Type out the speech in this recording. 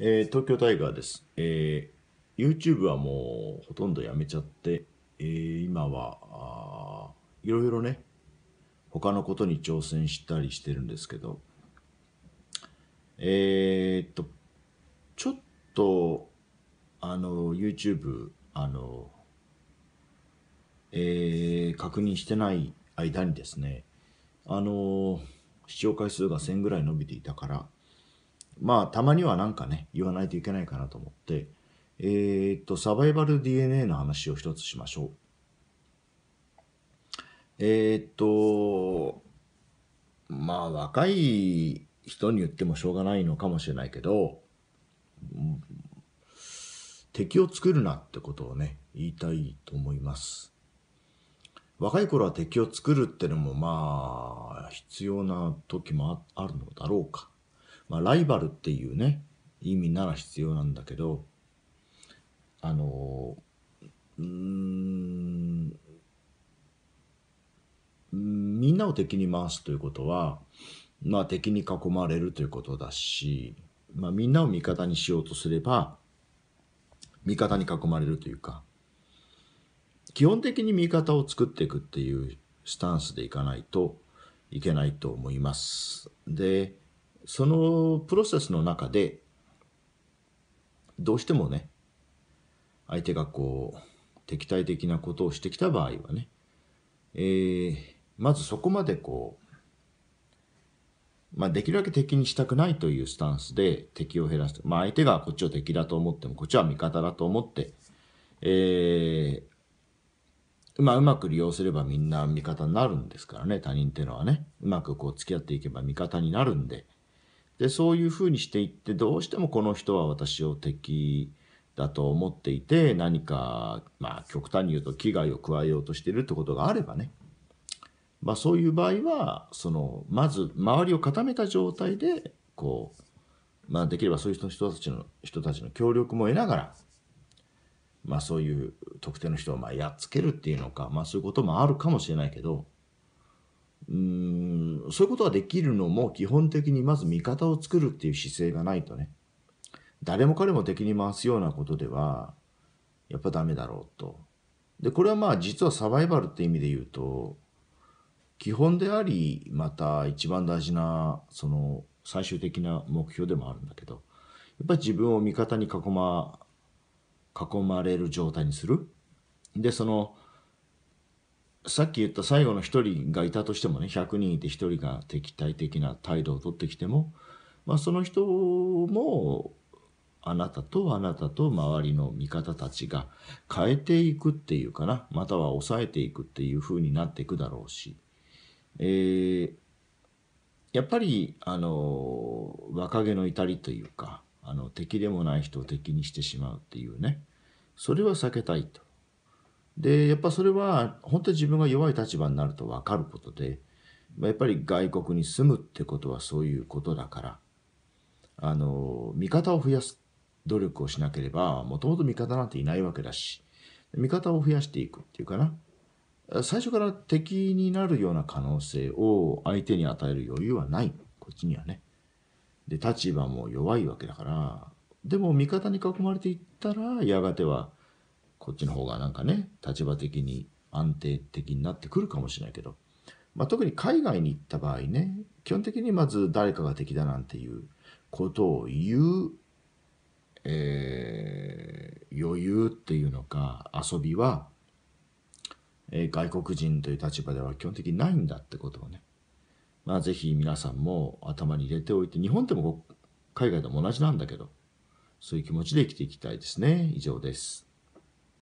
えー、東京タイガーです、えー、YouTube はもうほとんどやめちゃって、えー、今はいろいろね他のことに挑戦したりしてるんですけどえー、っとちょっとあの YouTube あのえー、確認してない間にですねあの視聴回数が1000ぐらい伸びていたからまあ、たまには何かね、言わないといけないかなと思って、えー、っと、サバイバル DNA の話を一つしましょう。えー、っと、まあ、若い人に言ってもしょうがないのかもしれないけど、敵を作るなってことをね、言いたいと思います。若い頃は敵を作るってのもまあ必要な時もあるのだろうか。まあ、ライバルっていうね、意味なら必要なんだけど、あの、うーん、みんなを敵に回すということは、まあ敵に囲まれるということだし、まあみんなを味方にしようとすれば、味方に囲まれるというか、基本的に味方を作っていくっていうスタンスでいかないといけないと思います。で、そのプロセスの中でどうしてもね相手がこう敵対的なことをしてきた場合はね、えー、まずそこまでこう、まあ、できるだけ敵にしたくないというスタンスで敵を減らす、まあ、相手がこっちを敵だと思ってもこっちは味方だと思って、えーまあ、うまく利用すればみんな味方になるんですからね他人っていうのはねうまくこう付き合っていけば味方になるんで、でそういうふうにしていってどうしてもこの人は私を敵だと思っていて何か、まあ、極端に言うと危害を加えようとしているってことがあればね、まあ、そういう場合はそのまず周りを固めた状態でこう、まあ、できればそういう人たちの人たちの協力も得ながら、まあ、そういう特定の人をまあやっつけるっていうのか、まあ、そういうこともあるかもしれないけどうんそういうことができるのも基本的にまず味方を作るっていう姿勢がないとね誰も彼も敵に回すようなことではやっぱダメだろうと。でこれはまあ実はサバイバルって意味で言うと基本でありまた一番大事なその最終的な目標でもあるんだけどやっぱり自分を味方に囲ま囲まれる状態にする。でそのさっき言った最後の1人がいたとしてもね100人いて1人が敵対的な態度をとってきても、まあ、その人もあなたとあなたと周りの味方たちが変えていくっていうかなまたは抑えていくっていう風になっていくだろうし、えー、やっぱりあの若気の至りというかあの敵でもない人を敵にしてしまうっていうねそれは避けたいと。で、やっぱそれは本当に自分が弱い立場になると分かることで、やっぱり外国に住むってことはそういうことだから、あの、味方を増やす努力をしなければ、もともと味方なんていないわけだし、味方を増やしていくっていうかな。最初から敵になるような可能性を相手に与える余裕はない。こっちにはね。で、立場も弱いわけだから、でも味方に囲まれていったら、やがてはこっちの方がなんかね、立場的に安定的になってくるかもしれないけど、まあ、特に海外に行った場合ね、基本的にまず誰かが敵だなんていうことを言う、えー、余裕っていうのか遊びは、えー、外国人という立場では基本的にないんだってことをね、まあ、ぜひ皆さんも頭に入れておいて、日本でも海外でも同じなんだけど、そういう気持ちで生きていきたいですね。以上です。